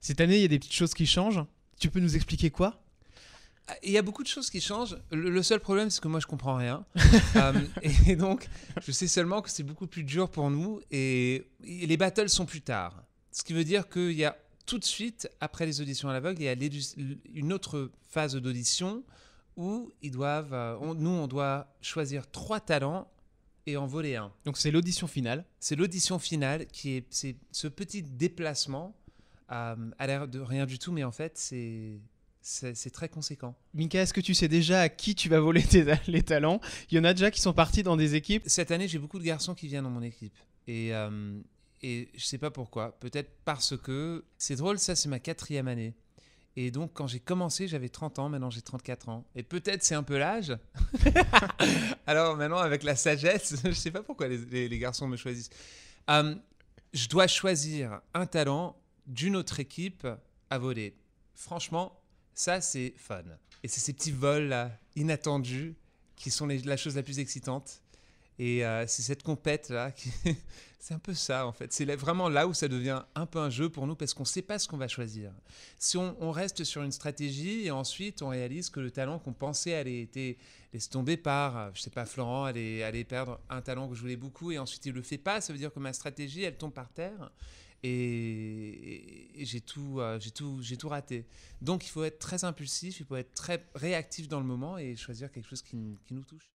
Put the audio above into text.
Cette année, il y a des petites choses qui changent. Tu peux nous expliquer quoi ah, il y a beaucoup de choses qui changent. Le, seul problème, c'est que moi, je comprends rien. Euh, et donc, je sais seulement que c'est beaucoup plus dur pour nous. Et, les battles sont plus tard. Ce qui veut dire qu'il y a tout de suite, après les auditions à l'aveugle, il y a une autre phase d'audition où ils doivent, euh, nous, on doit choisir trois talents et en voler un. Donc, c'est l'audition finale. C'est l'audition finale qui est, est ce petit déplacement euh, à, l'air de rien du tout, mais en fait, c'est très conséquent. Mika, est-ce que tu sais déjà à qui tu vas voler tes, les talents Il y en a déjà qui sont partis dans des équipes Cette année, j'ai beaucoup de garçons qui viennent dans mon équipe. Et, euh, je ne sais pas pourquoi. Peut-être parce que c'est drôle, ça, c'est ma quatrième année. Et donc, quand j'ai commencé, j'avais 30 ans, maintenant j'ai 34 ans. Et peut-être c'est un peu l'âge. Alors maintenant, avec la sagesse, je ne sais pas pourquoi les, garçons me choisissent. Euh, je dois choisir un talent d'une autre équipe à voler. Franchement, ça c'est fun. Et c'est ces petits vols là, inattendus qui sont la chose la plus excitante. Et euh, c'est cette compète là, qui... c'est un peu ça en fait. C'est vraiment là où ça devient un peu un jeu pour nous parce qu'on ne sait pas ce qu'on va choisir. Si on, reste sur une stratégie et ensuite on réalise que le talent qu'on pensait allait être laissé tomber par, euh, je sais pas, Florent allait, perdre un talent que je voulais beaucoup et ensuite il le fait pas, ça veut dire que ma stratégie elle tombe par terre et, j'ai tout, euh, j'ai tout, j'ai tout raté. Donc il faut être très impulsif, il faut être très réactif dans le moment et choisir quelque chose qui nous touche.